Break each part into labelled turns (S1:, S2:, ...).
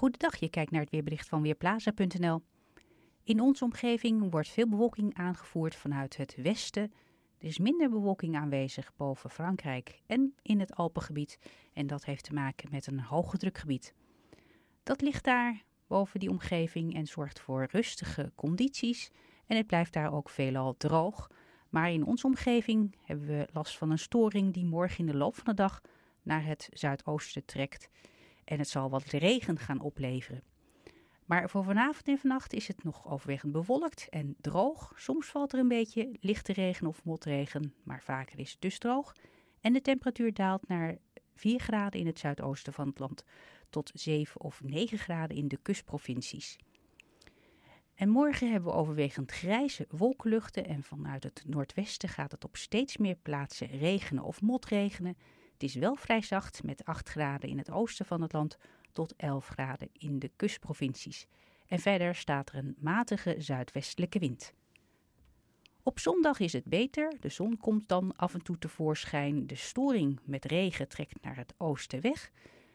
S1: Goedendag, je kijkt naar het weerbericht van Weerplaza.nl. In onze omgeving wordt veel bewolking aangevoerd vanuit het westen. Er is minder bewolking aanwezig boven Frankrijk en in het Alpengebied. En dat heeft te maken met een hoge drukgebied. Dat ligt daar boven die omgeving en zorgt voor rustige condities. En het blijft daar ook veelal droog. Maar in onze omgeving hebben we last van een storing die morgen in de loop van de dag naar het zuidoosten trekt en het zal wat regen gaan opleveren. Maar voor vanavond en vannacht is het nog overwegend bewolkt en droog. Soms valt er een beetje lichte regen of motregen, maar vaker is het dus droog. En de temperatuur daalt naar 4 graden in het zuidoosten van het land tot 7 of 9 graden in de kustprovincies. En morgen hebben we overwegend grijze wolkenluchten en vanuit het noordwesten gaat het op steeds meer plaatsen regenen of motregenen. Het is wel vrij zacht met 8 graden in het oosten van het land tot 11 graden in de kustprovincies. En verder staat er een matige zuidwestelijke wind. Op zondag is het beter, de zon komt dan af en toe tevoorschijn. De storing met regen trekt naar het oosten weg.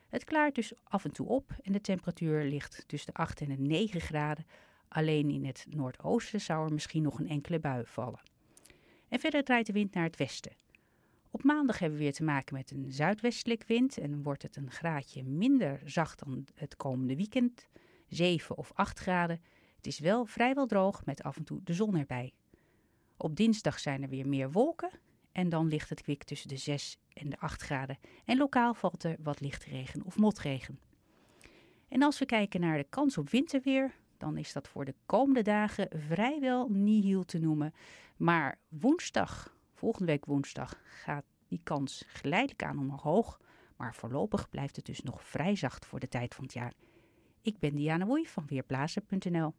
S1: Het klaart dus af en toe op en de temperatuur ligt tussen de 8 en de 9 graden. Alleen in het noordoosten zou er misschien nog een enkele bui vallen. En verder draait de wind naar het westen. Op maandag hebben we weer te maken met een zuidwestelijk wind en wordt het een graadje minder zacht dan het komende weekend, 7 of 8 graden. Het is wel vrijwel droog met af en toe de zon erbij. Op dinsdag zijn er weer meer wolken en dan ligt het kwik tussen de 6 en de 8 graden en lokaal valt er wat lichte regen of motregen. En als we kijken naar de kans op winterweer, dan is dat voor de komende dagen vrijwel nihil te noemen. Maar woensdag Volgende week woensdag gaat die kans geleidelijk aan omhoog. Maar voorlopig blijft het dus nog vrij zacht voor de tijd van het jaar. Ik ben Diana Woei van Weerblazen.nl.